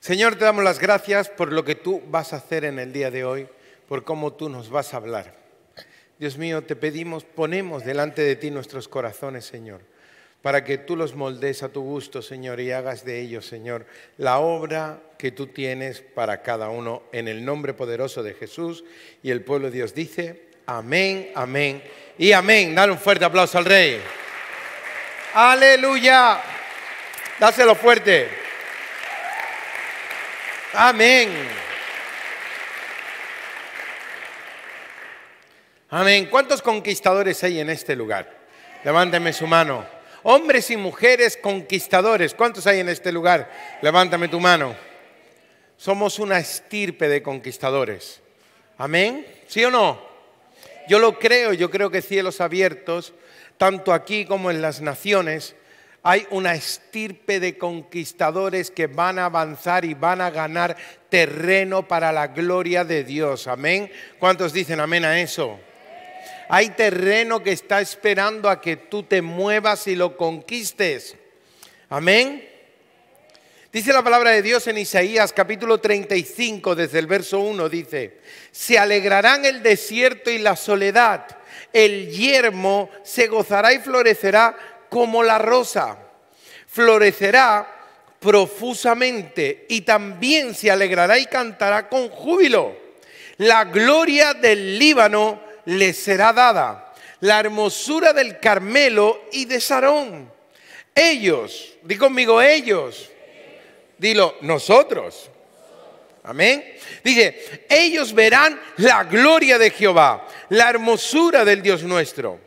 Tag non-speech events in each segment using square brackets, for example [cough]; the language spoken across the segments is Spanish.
Señor, te damos las gracias por lo que tú vas a hacer en el día de hoy, por cómo tú nos vas a hablar. Dios mío, te pedimos, ponemos delante de ti nuestros corazones, Señor, para que tú los moldes a tu gusto, Señor, y hagas de ellos, Señor, la obra que tú tienes para cada uno, en el nombre poderoso de Jesús. Y el pueblo de Dios dice, amén, amén y amén. Dale un fuerte aplauso al Rey. Aleluya. Dáselo fuerte. Amén. Amén. ¿Cuántos conquistadores hay en este lugar? Levántame su mano. Hombres y mujeres conquistadores. ¿Cuántos hay en este lugar? Levántame tu mano. Somos una estirpe de conquistadores. Amén. ¿Sí o no? Yo lo creo, yo creo que cielos abiertos, tanto aquí como en las naciones, hay una estirpe de conquistadores que van a avanzar y van a ganar terreno para la gloria de Dios. Amén. ¿Cuántos dicen amén a eso? Hay terreno que está esperando a que tú te muevas y lo conquistes. Amén. Dice la palabra de Dios en Isaías capítulo 35, desde el verso 1, dice, se alegrarán el desierto y la soledad, el yermo se gozará y florecerá como la rosa, florecerá profusamente y también se alegrará y cantará con júbilo. La gloria del Líbano le será dada, la hermosura del Carmelo y de Sarón. Ellos, di conmigo ellos, dilo nosotros. Amén. Dice, ellos verán la gloria de Jehová, la hermosura del Dios nuestro.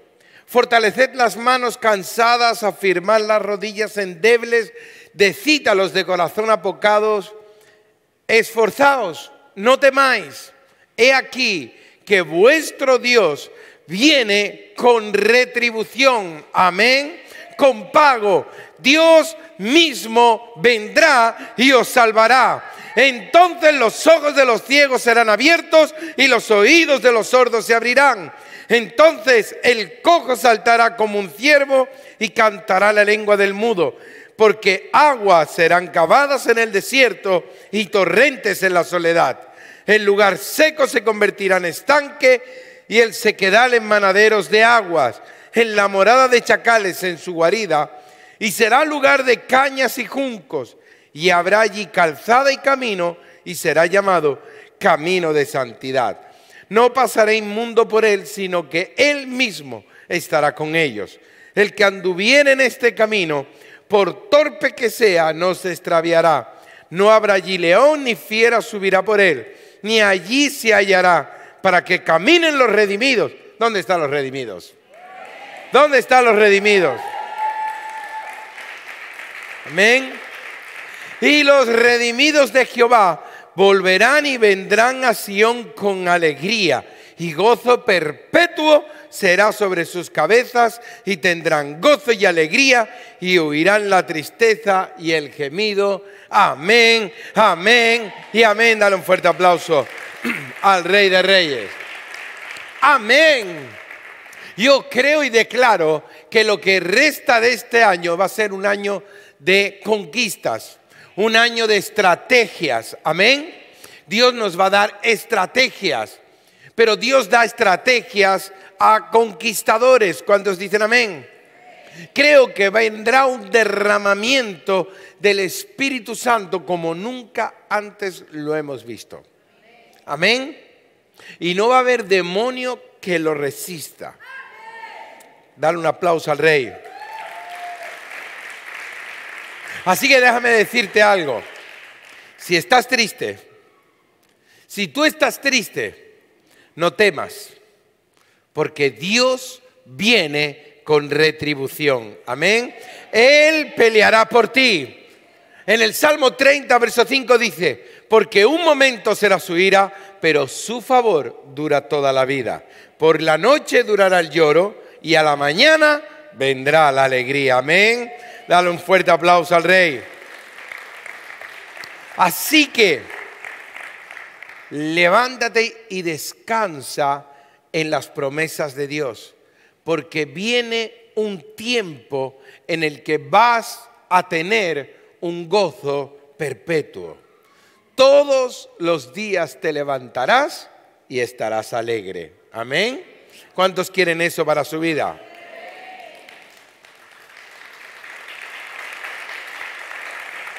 Fortaleced las manos cansadas, afirmad las rodillas endebles, decid de corazón apocados, esforzaos, no temáis. He aquí que vuestro Dios viene con retribución. Amén. Con pago. Dios mismo vendrá y os salvará. Entonces los ojos de los ciegos serán abiertos y los oídos de los sordos se abrirán entonces el cojo saltará como un ciervo y cantará la lengua del mudo, porque aguas serán cavadas en el desierto y torrentes en la soledad. El lugar seco se convertirá en estanque y el sequedal en manaderos de aguas, en la morada de chacales en su guarida, y será lugar de cañas y juncos, y habrá allí calzada y camino, y será llamado camino de santidad no pasará inmundo por él, sino que él mismo estará con ellos. El que anduviere en este camino, por torpe que sea, no se extraviará. No habrá allí león ni fiera subirá por él, ni allí se hallará, para que caminen los redimidos. ¿Dónde están los redimidos? ¿Dónde están los redimidos? Amén. Y los redimidos de Jehová volverán y vendrán a Sión con alegría y gozo perpetuo será sobre sus cabezas y tendrán gozo y alegría y huirán la tristeza y el gemido. Amén, amén y amén. Dale un fuerte aplauso [clears throat] al Rey de Reyes. Amén. Yo creo y declaro que lo que resta de este año va a ser un año de conquistas un año de estrategias. Amén. Dios nos va a dar estrategias. Pero Dios da estrategias a conquistadores. ¿Cuántos dicen amén? Creo que vendrá un derramamiento del Espíritu Santo como nunca antes lo hemos visto. Amén. Y no va a haber demonio que lo resista. Dale un aplauso al rey. Así que déjame decirte algo. Si estás triste, si tú estás triste, no temas, porque Dios viene con retribución. Amén. Él peleará por ti. En el Salmo 30, verso 5 dice, porque un momento será su ira, pero su favor dura toda la vida. Por la noche durará el lloro y a la mañana vendrá la alegría. Amén. Dale un fuerte aplauso al rey. Así que levántate y descansa en las promesas de Dios, porque viene un tiempo en el que vas a tener un gozo perpetuo. Todos los días te levantarás y estarás alegre. Amén. ¿Cuántos quieren eso para su vida?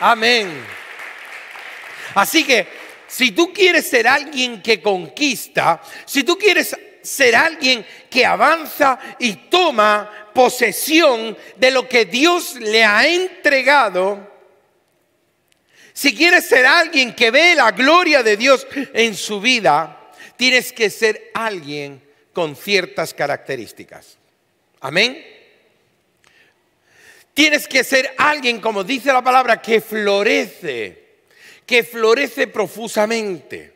Amén. Así que si tú quieres ser alguien que conquista, si tú quieres ser alguien que avanza y toma posesión de lo que Dios le ha entregado, si quieres ser alguien que ve la gloria de Dios en su vida, tienes que ser alguien con ciertas características. Amén. Tienes que ser alguien, como dice la palabra, que florece, que florece profusamente.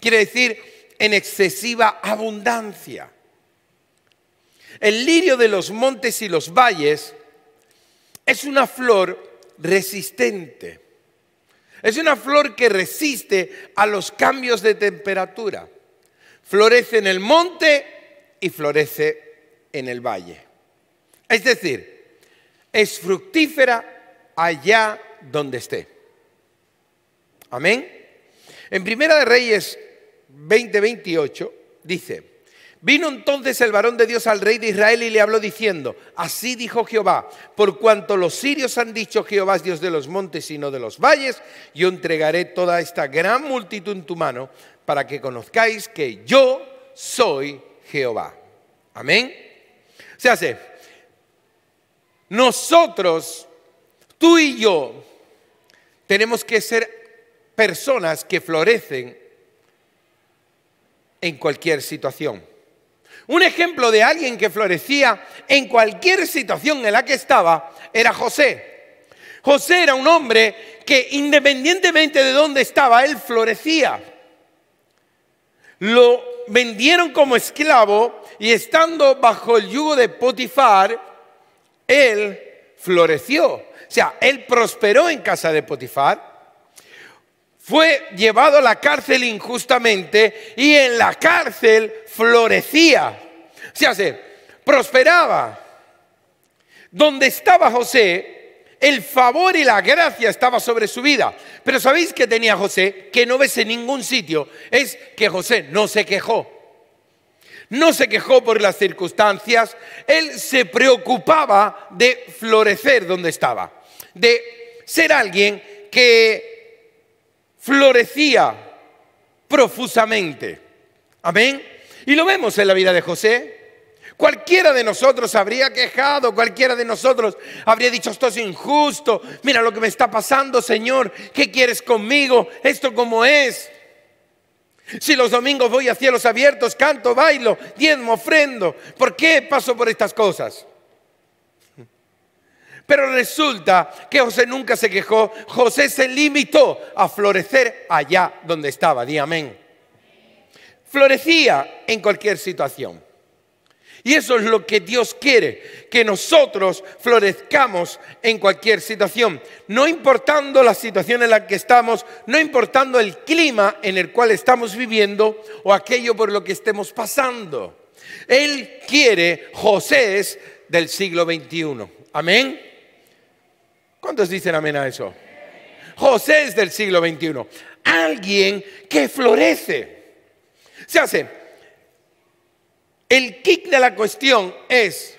Quiere decir en excesiva abundancia. El lirio de los montes y los valles es una flor resistente. Es una flor que resiste a los cambios de temperatura. Florece en el monte y florece en el valle. Es decir, es fructífera allá donde esté. Amén. En Primera de Reyes 20:28 dice, Vino entonces el varón de Dios al rey de Israel y le habló diciendo, así dijo Jehová, por cuanto los sirios han dicho, Jehová es Dios de los montes y no de los valles, yo entregaré toda esta gran multitud en tu mano para que conozcáis que yo soy Jehová. Amén. Se hace. Nosotros, tú y yo, tenemos que ser personas que florecen en cualquier situación. Un ejemplo de alguien que florecía en cualquier situación en la que estaba era José. José era un hombre que independientemente de dónde estaba, él florecía. Lo vendieron como esclavo y estando bajo el yugo de Potifar, él floreció, o sea, él prosperó en casa de Potifar, fue llevado a la cárcel injustamente y en la cárcel florecía, o sea, prosperaba. Donde estaba José, el favor y la gracia estaba sobre su vida. Pero ¿sabéis que tenía José? Que no ves en ningún sitio. Es que José no se quejó no se quejó por las circunstancias, él se preocupaba de florecer donde estaba, de ser alguien que florecía profusamente. Amén. Y lo vemos en la vida de José. Cualquiera de nosotros habría quejado, cualquiera de nosotros habría dicho, esto es injusto, mira lo que me está pasando, Señor, ¿qué quieres conmigo? Esto como es. Si los domingos voy a cielos abiertos, canto, bailo, diezmo, ofrendo, ¿por qué paso por estas cosas? Pero resulta que José nunca se quejó, José se limitó a florecer allá donde estaba, di amén. Florecía en cualquier situación. Y eso es lo que Dios quiere, que nosotros florezcamos en cualquier situación, no importando la situación en la que estamos, no importando el clima en el cual estamos viviendo o aquello por lo que estemos pasando. Él quiere José del siglo XXI. Amén. ¿Cuántos dicen amén a eso? José del siglo XXI. Alguien que florece. Se hace el kick de la cuestión es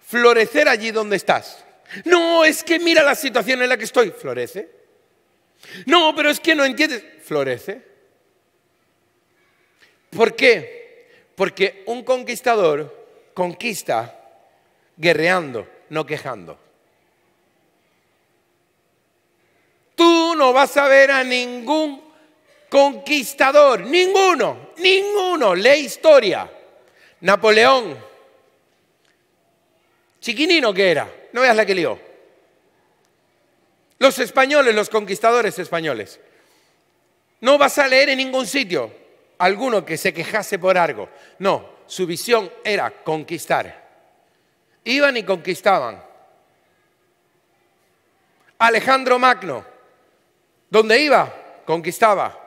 florecer allí donde estás. No, es que mira la situación en la que estoy. Florece. No, pero es que no entiendes. Florece. ¿Por qué? Porque un conquistador conquista guerreando, no quejando. Tú no vas a ver a ningún conquistador, ninguno, Ninguno. Lee historia. Napoleón. Chiquinino que era. No veas la que lió. Los españoles, los conquistadores españoles. No vas a leer en ningún sitio alguno que se quejase por algo. No, su visión era conquistar. Iban y conquistaban. Alejandro Magno, ¿dónde iba? Conquistaba.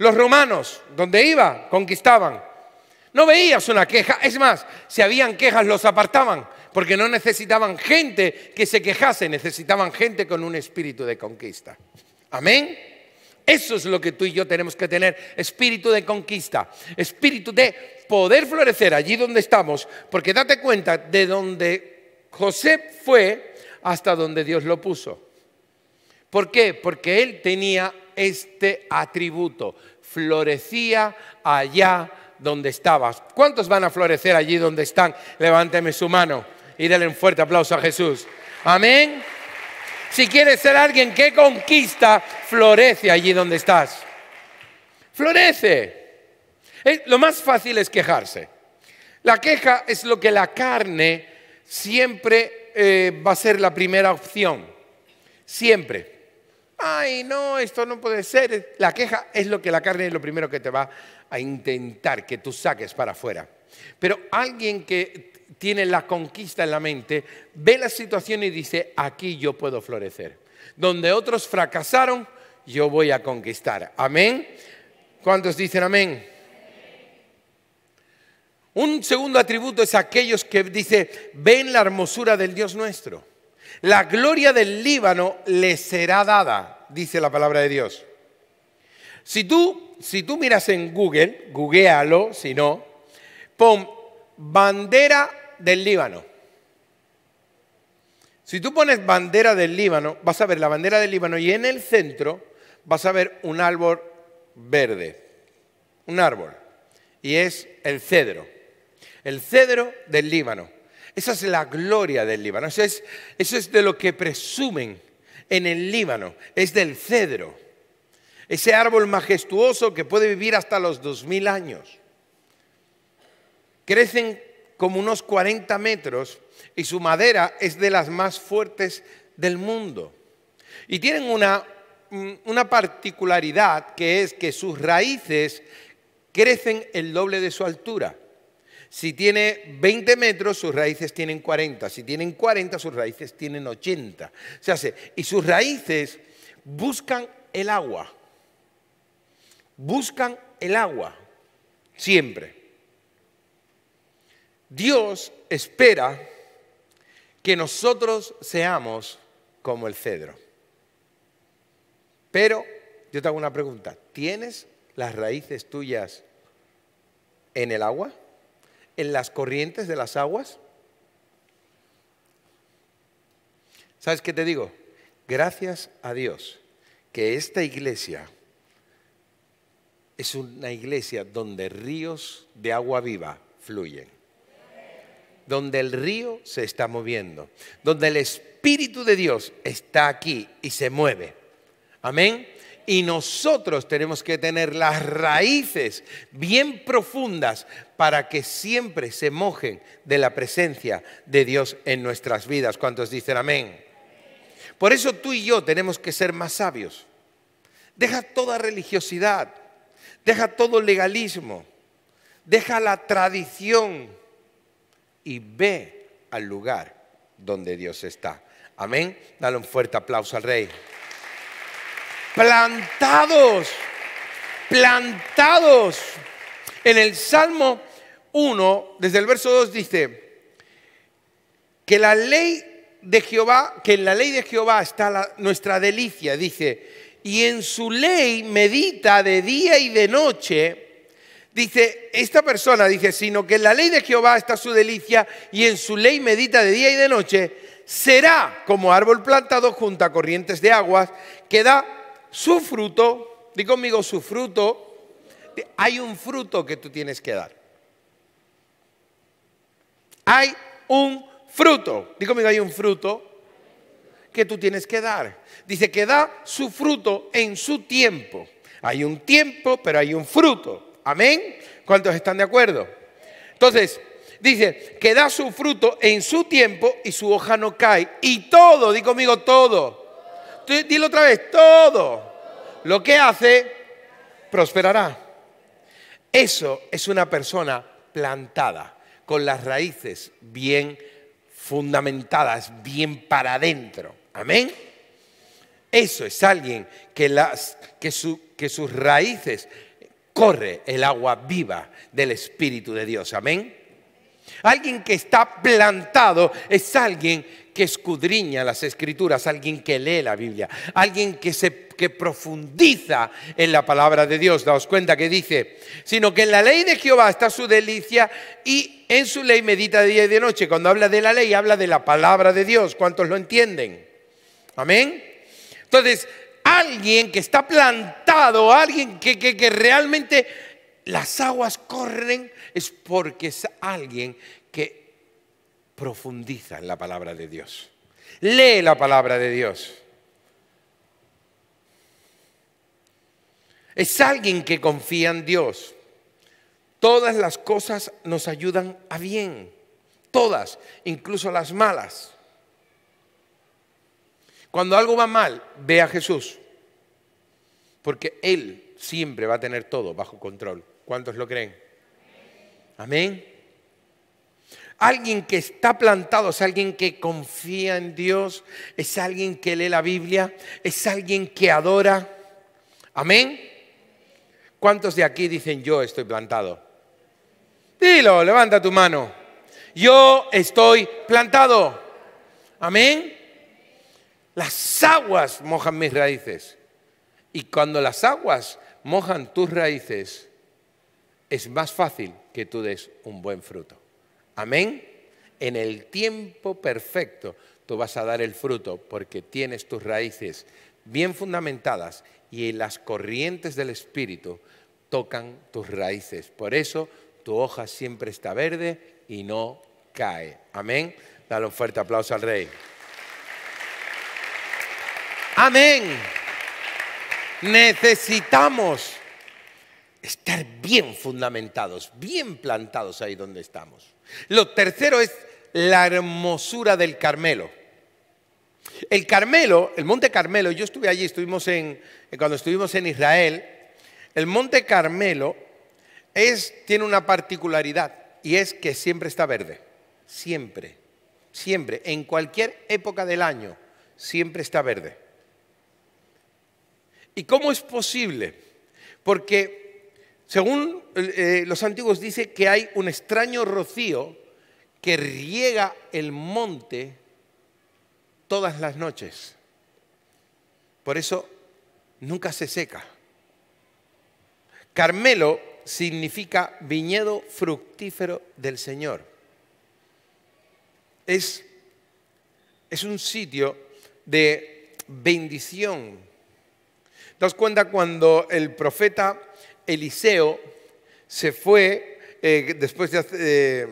Los romanos, donde iba, conquistaban. No veías una queja. Es más, si habían quejas los apartaban, porque no necesitaban gente que se quejase, necesitaban gente con un espíritu de conquista. Amén. Eso es lo que tú y yo tenemos que tener, espíritu de conquista, espíritu de poder florecer allí donde estamos, porque date cuenta de donde José fue hasta donde Dios lo puso. ¿Por qué? Porque él tenía este atributo. Florecía allá donde estabas. ¿Cuántos van a florecer allí donde están? Levánteme su mano y denle un fuerte aplauso a Jesús. Amén. Si quieres ser alguien que conquista, florece allí donde estás. Florece. Lo más fácil es quejarse. La queja es lo que la carne siempre eh, va a ser la primera opción. Siempre ay, no, esto no puede ser. La queja es lo que la carne es lo primero que te va a intentar que tú saques para afuera. Pero alguien que tiene la conquista en la mente ve la situación y dice, aquí yo puedo florecer. Donde otros fracasaron, yo voy a conquistar. Amén. ¿Cuántos dicen amén? Un segundo atributo es aquellos que dice, ven la hermosura del Dios nuestro. La gloria del Líbano le será dada, dice la palabra de Dios. Si tú, si tú miras en Google, googlealo, si no, pon bandera del Líbano. Si tú pones bandera del Líbano, vas a ver la bandera del Líbano y en el centro vas a ver un árbol verde, un árbol, y es el cedro, el cedro del Líbano. Esa es la gloria del Líbano. Eso es, de lo que presumen en el Líbano. Es del cedro. Ese árbol majestuoso que puede vivir hasta los 2000 años. Crecen como unos 40 metros y su madera es de las más fuertes del mundo. Y tienen una mm, particularidad que es que sus raíces crecen el doble de su altura. Si tiene 20 metros, sus raíces tienen 40. Si tienen 40, sus raíces tienen 80. Y sus raíces buscan el agua. Buscan el agua. Siempre. Dios espera que nosotros seamos como el cedro. Pero yo te hago una pregunta. ¿Tienes las raíces tuyas en el agua? en las corrientes de las aguas? ¿Sabes qué te digo? Gracias a Dios que esta iglesia es una iglesia donde ríos de agua viva fluyen, donde el río se está moviendo, donde el Espíritu de Dios está aquí y se mueve. Amén. Y nosotros tenemos que tener las raíces bien profundas para que siempre se mojen de la presencia de Dios en nuestras vidas. ¿Cuántos dicen amén? Por eso tú y yo tenemos que ser más sabios. Deja toda religiosidad, deja todo legalismo, deja la tradición y ve al lugar donde Dios está. Amén. Dale un fuerte aplauso al Rey plantados, plantados. En el Salmo 1, desde el verso 2 dice, que la ley de Jehová, que en la ley de Jehová está nuestra delicia, dice, y en su ley medita de día y de noche, dice, esta persona dice, sino que en la ley de Jehová está su delicia y en su ley medita de día y de noche, será como árbol plantado junto a corrientes de aguas, que da su fruto, di conmigo su fruto, hay un fruto que tú tienes que dar. Hay un fruto, di conmigo hay un fruto que tú tienes que dar. Dice que da su fruto en su tiempo. Hay un tiempo, pero hay un fruto. Amén. ¿Cuántos están de acuerdo? Entonces, dice que da su fruto en su tiempo y su hoja no cae. Y todo, di conmigo todo Dilo otra vez, todo lo que hace prosperará. Eso es una persona plantada, con las raíces bien fundamentadas, bien para adentro. Amén. Eso es alguien que, que, que sus raíces corre el agua viva del Espíritu de Dios. Amén. Alguien que está plantado es alguien que escudriña las escrituras, alguien que lee la Biblia, alguien que, se, profundiza en la palabra de Dios. Daos cuenta que dice, sino que en la ley de Jehová está su delicia y en su ley medita de día y de noche. Cuando habla de la ley, habla de la palabra de Dios. ¿Cuántos lo entienden? Amén. Entonces, alguien que está plantado, alguien que, que realmente las aguas corren, es porque es alguien que Profundiza en la palabra de Dios. Lee la palabra de Dios. Es alguien que confía en Dios. Todas las cosas nos ayudan a bien. Todas, incluso las malas. Cuando algo va mal, ve a Jesús. Porque Él siempre va a tener todo bajo control. ¿Cuántos lo creen? Amén. Alguien que está plantado es alguien que confía en Dios, es alguien que lee la Biblia, es alguien que adora. Amén. ¿Cuántos de aquí dicen yo estoy plantado? Dilo, levanta tu mano. Yo estoy plantado. Amén. Las aguas mojan mis raíces. Y cuando las aguas mojan tus raíces, es más fácil que tú des un buen fruto. Amén. En el tiempo perfecto tú vas a dar el fruto porque tienes tus raíces bien fundamentadas y las corrientes del Espíritu tocan tus raíces. Por eso tu hoja siempre está verde y no cae. Amén. Dale un fuerte aplauso al Rey. Amén. Necesitamos estar bien fundamentados, bien plantados ahí donde estamos. Lo tercero es la hermosura del Carmelo. El Carmelo, el Monte Carmelo, yo estuve allí, estuvimos en, eh, cuando estuvimos en Israel, el Monte Carmelo tiene una particularidad y es que siempre está verde, siempre, siempre, en cualquier época del año, siempre está verde. ¿Y cómo es posible? Porque según eh, eh, los antiguos dice que hay un extraño rocío que riega el monte todas las noches. Por eso nunca se seca. Carmelo significa viñedo fructífero del Señor. Es, es un sitio de bendición. Nos cuenta cuando el profeta Eliseo se fue, eh, después eh,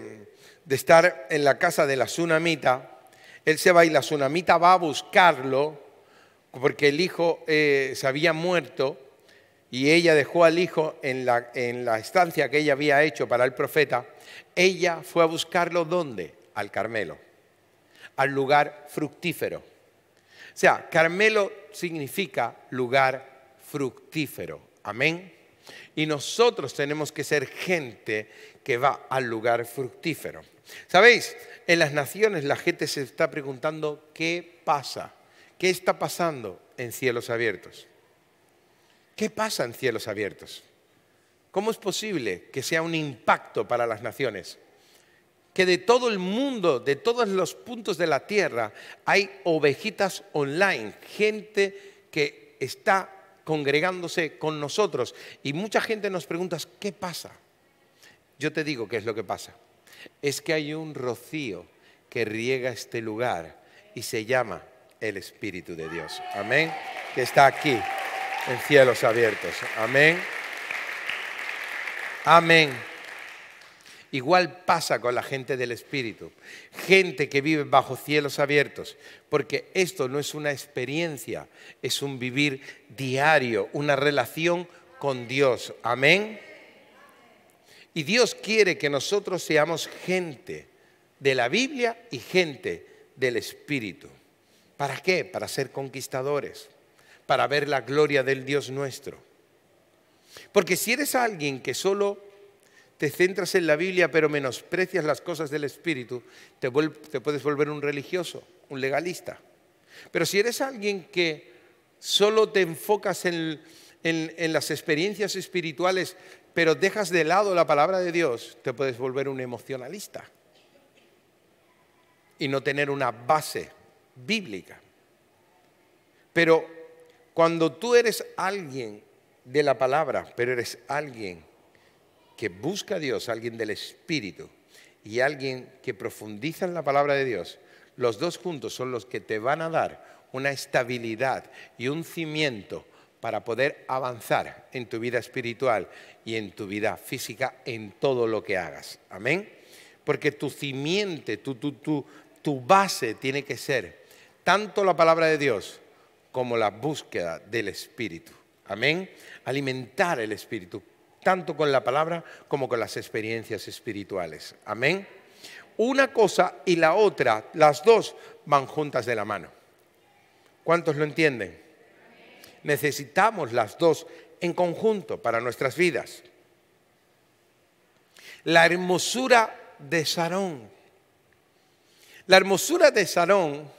de, estar en la casa de la tsunamita, él se va y la tsunamita va a buscarlo porque el hijo eh, se había muerto y ella dejó al hijo en la, en la estancia que ella había hecho para el profeta. Ella fue a buscarlo ¿dónde? Al Carmelo, al lugar fructífero. O sea, Carmelo significa lugar fructífero. Amén. Y nosotros tenemos que ser gente que va al lugar fructífero. ¿Sabéis? En las naciones la gente se está preguntando qué pasa, qué está pasando en cielos abiertos. ¿Qué pasa en cielos abiertos? ¿Cómo es posible que sea un impacto para las naciones? Que de todo el mundo, de todos los puntos de la tierra, hay ovejitas online, gente que está congregándose con nosotros. Y mucha gente nos pregunta, ¿qué pasa? Yo te digo qué es lo que pasa. Es que hay un rocío que riega este lugar y se llama el Espíritu de Dios. Amén. Que está aquí, en cielos abiertos. Amén. Amén. Igual pasa con la gente del Espíritu, gente que vive bajo cielos abiertos, porque esto no es una experiencia, es un vivir diario, una relación con Dios. Amén. Y Dios quiere que nosotros seamos gente de la Biblia y gente del Espíritu. ¿Para qué? Para ser conquistadores, para ver la gloria del Dios nuestro. Porque si eres alguien que solo te centras en la Biblia pero menosprecias las cosas del Espíritu, te, puedes volver un religioso, un legalista. Pero si eres alguien que solo te enfocas en, las experiencias espirituales, pero dejas de lado la palabra de Dios, te puedes volver un emocionalista y no tener una base bíblica. Pero cuando tú eres alguien de la palabra, pero eres alguien que busca a Dios, alguien del Espíritu y alguien que profundiza en la palabra de Dios, los dos juntos son los que te van a dar una estabilidad y un cimiento para poder avanzar en tu vida espiritual y en tu vida física en todo lo que hagas. Amén. Porque tu simiente, tu, tu base tiene que ser tanto la palabra de Dios como la búsqueda del Espíritu. Amén. Alimentar el Espíritu, tanto con la palabra como con las experiencias espirituales. Amén. Una cosa y la otra, las dos van juntas de la mano. ¿Cuántos lo entienden? Necesitamos las dos en conjunto para nuestras vidas. La hermosura de Sarón. La hermosura de Sarón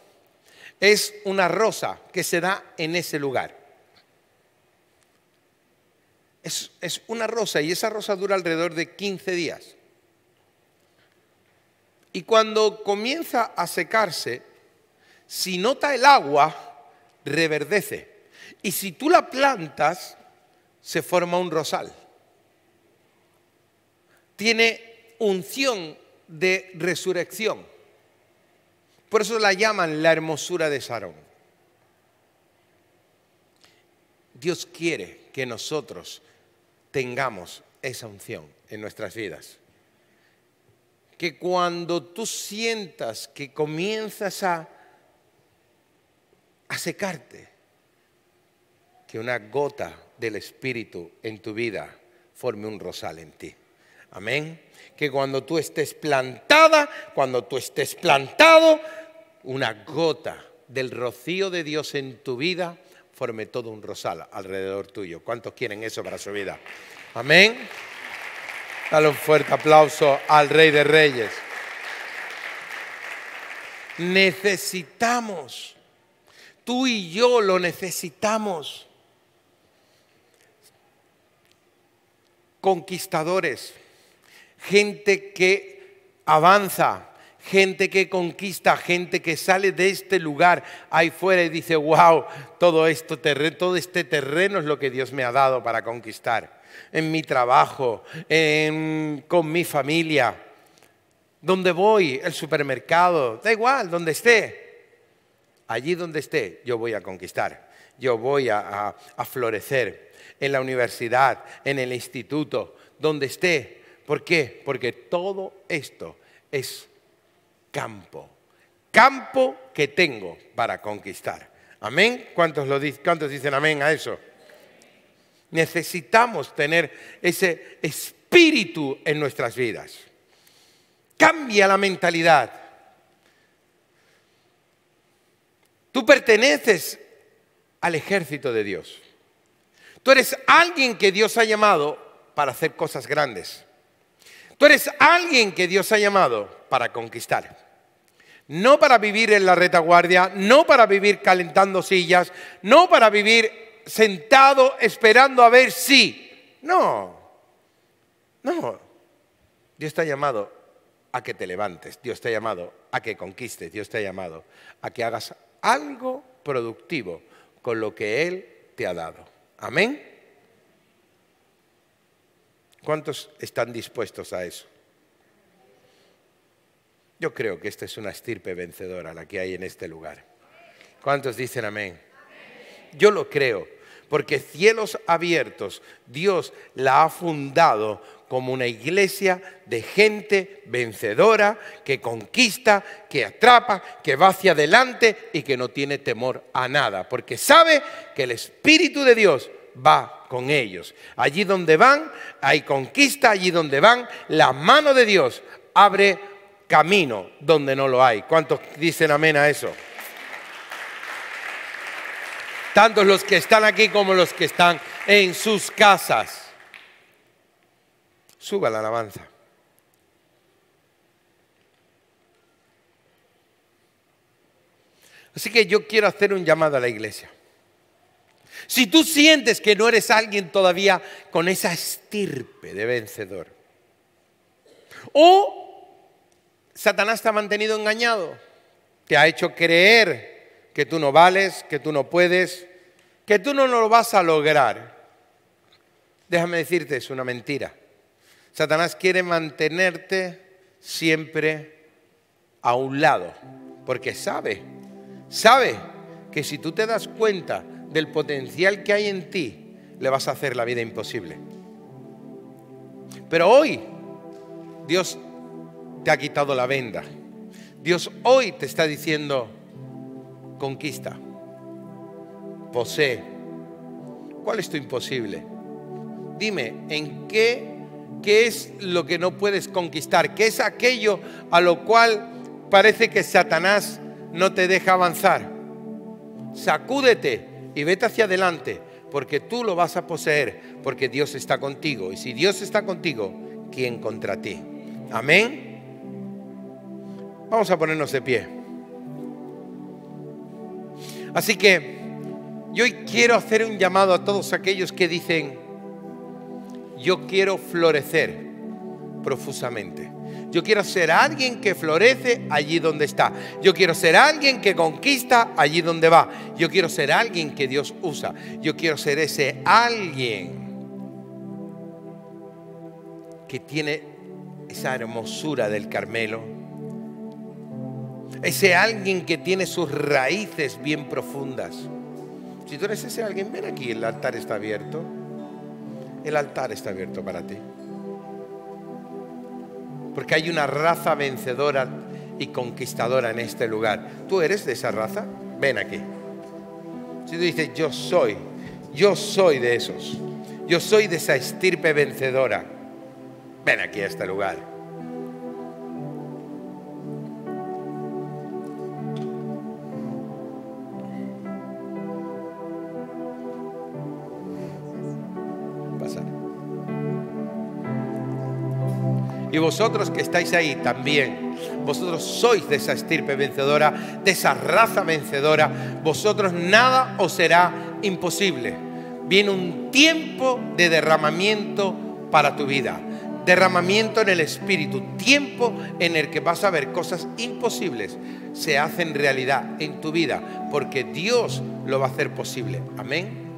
es una rosa que se da en ese lugar. Es, una rosa y esa rosa dura alrededor de 15 días. Y cuando comienza a secarse, si nota el agua, reverdece. Y si tú la plantas, se forma un rosal. Tiene unción de resurrección. Por eso la llaman la hermosura de Sarón. Dios quiere que nosotros tengamos esa unción en nuestras vidas. Que cuando tú sientas que comienzas a, a secarte, que una gota del Espíritu en tu vida forme un rosal en ti. Amén. Que cuando tú estés plantada, cuando tú estés plantado, una gota del rocío de Dios en tu vida forme todo un rosal alrededor tuyo. ¿Cuántos quieren eso para su vida? Amén. Dale un fuerte aplauso al Rey de Reyes. Necesitamos, tú y yo lo necesitamos. Conquistadores, gente que avanza, gente que conquista, gente que sale de este lugar ahí fuera y dice, wow, todo, esto, todo este terreno es lo que Dios me ha dado para conquistar, en mi trabajo, con mi familia, donde voy, el supermercado, da igual, donde esté, allí donde esté, yo voy a conquistar, yo voy a, a florecer en la universidad, en el instituto, donde esté. ¿Por qué? Porque todo esto es campo, campo que tengo para conquistar. Amén. ¿Cuántos, lo dicen amén a eso? Necesitamos tener ese espíritu en nuestras vidas. Cambia la mentalidad. Tú perteneces al ejército de Dios. Tú eres alguien que Dios ha llamado para hacer cosas grandes. Tú eres alguien que Dios ha llamado para conquistar. No para vivir en la retaguardia, no para vivir calentando sillas, no para vivir sentado esperando a ver si. No, no. Dios te ha llamado a que te levantes, Dios te ha llamado a que conquistes, Dios te ha llamado a que hagas algo productivo con lo que Él te ha dado. Amén. ¿Cuántos están dispuestos a eso? Yo creo que esta es una estirpe vencedora la que hay en este lugar. ¿Cuántos dicen amén? Yo lo creo, porque cielos abiertos, Dios la ha fundado como una iglesia de gente vencedora, que conquista, que atrapa, que va hacia adelante y que no tiene temor a nada, porque sabe que el Espíritu de Dios va con ellos. Allí donde van hay conquista, allí donde van la mano de Dios abre camino donde no lo hay. ¿Cuántos dicen amén a eso? Tanto los que están aquí como los que están en sus casas. Suba la alabanza. Así que yo quiero hacer un llamado a la iglesia. Si tú sientes que no eres alguien todavía con esa estirpe de vencedor. O Satanás te ha mantenido engañado, te ha hecho creer que tú no vales, que tú no puedes, que tú no lo vas a lograr. Déjame decirte, es una mentira. Satanás quiere mantenerte siempre a un lado, porque sabe, sabe que si tú te das cuenta del potencial que hay en ti, le vas a hacer la vida imposible. Pero hoy Dios te ha quitado la venda. Dios hoy te está diciendo, conquista, posee. ¿Cuál es tu imposible? Dime, ¿en qué, qué es lo que no puedes conquistar? ¿Qué es aquello a lo cual parece que Satanás no te deja avanzar? Sacúdete y vete hacia adelante, porque tú lo vas a poseer, porque Dios está contigo. Y si Dios está contigo, ¿quién contra ti? Amén. Vamos a ponernos de pie. Así que yo quiero hacer un llamado a todos aquellos que dicen, yo quiero florecer profusamente. Yo quiero ser alguien que florece allí donde está. Yo quiero ser alguien que conquista allí donde va. Yo quiero ser alguien que Dios usa. Yo quiero ser ese alguien que tiene esa hermosura del Carmelo. Ese alguien que tiene sus raíces bien profundas. Si tú eres ese alguien, ven aquí, el altar está abierto. El altar está abierto para ti. Porque hay una raza vencedora y conquistadora en este lugar. ¿Tú eres de esa raza? Ven aquí. Si tú dices, yo soy, yo soy de esos. Yo soy de esa estirpe vencedora. Ven aquí a este lugar. vosotros que estáis ahí también, vosotros sois de esa estirpe vencedora, de esa raza vencedora, vosotros nada os será imposible. Viene un tiempo de derramamiento para tu vida, derramamiento en el espíritu, tiempo en el que vas a ver cosas imposibles se hacen realidad en tu vida, porque Dios lo va a hacer posible. Amén.